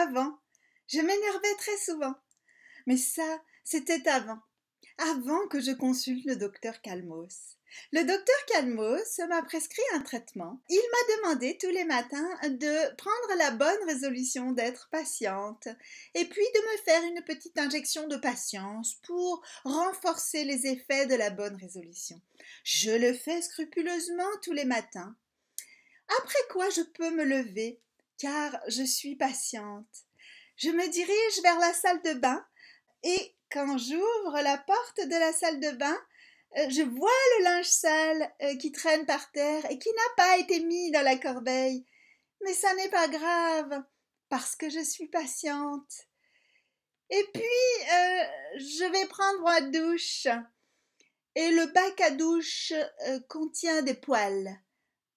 avant. Je m'énervais très souvent. Mais ça, c'était avant. Avant que je consulte le docteur Calmos. Le docteur Calmos m'a prescrit un traitement. Il m'a demandé tous les matins de prendre la bonne résolution d'être patiente et puis de me faire une petite injection de patience pour renforcer les effets de la bonne résolution. Je le fais scrupuleusement tous les matins. Après quoi je peux me lever car je suis patiente. Je me dirige vers la salle de bain et quand j'ouvre la porte de la salle de bain, euh, je vois le linge sale euh, qui traîne par terre et qui n'a pas été mis dans la corbeille. Mais ça n'est pas grave, parce que je suis patiente. Et puis, euh, je vais prendre ma douche. Et le bac à douche contient des poils.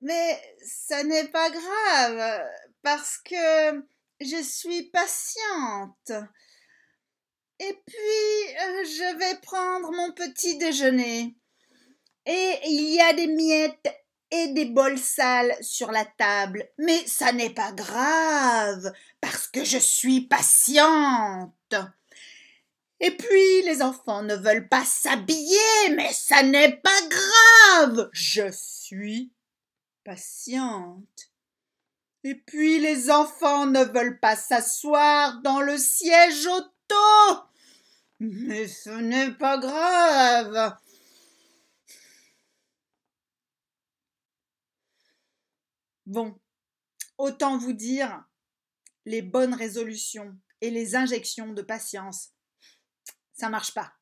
Mais ça n'est pas grave, parce que je suis patiente. Et puis, euh, je vais prendre mon petit déjeuner. Et il y a des miettes et des bols sales sur la table. Mais ça n'est pas grave, parce que je suis patiente. Et puis, les enfants ne veulent pas s'habiller, mais ça n'est pas grave. Je suis patiente. Et puis les enfants ne veulent pas s'asseoir dans le siège auto. Mais ce n'est pas grave. Bon, autant vous dire, les bonnes résolutions et les injections de patience, ça marche pas.